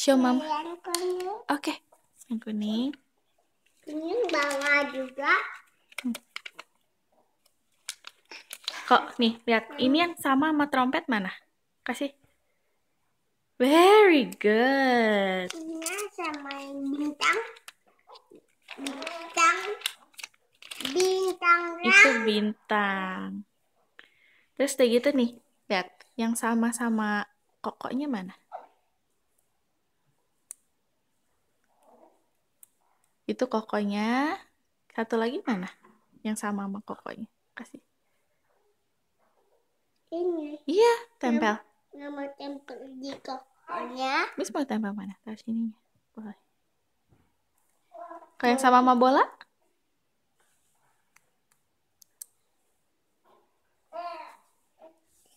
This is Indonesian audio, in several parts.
Show mom. Yang kuning. Oke, okay. yang kuning. Kuning bawah juga. Kok nih lihat hmm. ini yang sama sama trompet mana? Kasih. Very good. Ini sama bintang. Bintang. Bintang. Itu bintang. Terus kayak gitu nih, lihat yang sama-sama kokoknya mana? Itu kokonya. Satu lagi mana? Yang sama sama kokonya. Kasih. Ini. Iya, tempel. Nama, mau tempel di kokonya. bis mau tempel mana? ke sini Boleh. Kalau yang sama sama bola?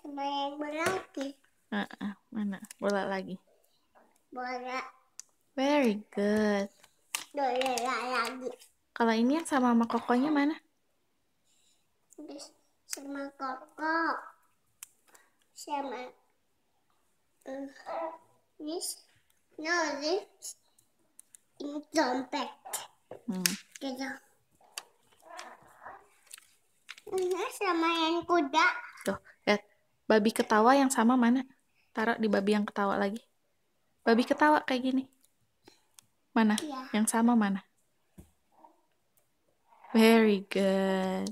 Sama yang bola lagi. Uh, uh, mana? Bola lagi. Bola. Very good lagi. Kalau ini yang sama sama kokonya mana? Sama koko. Sama. Uh, ini. No, this. Ini dompet. Hmm. Gitu. Ini sama yang kuda. Tuh, lihat. Babi ketawa yang sama mana? Taruh di babi yang ketawa lagi. Babi ketawa kayak gini. Mana? Ya. Yang sama mana? Very good.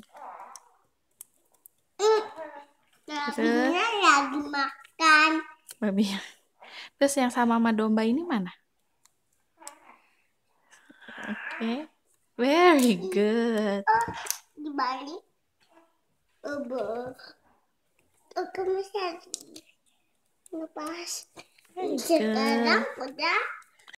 Mm. Nah, terus lagi makan. Babi. Terus yang sama sama domba ini mana? Oke. Okay. Very good. Oh, Bali. aku masih lepas. Sekarang udah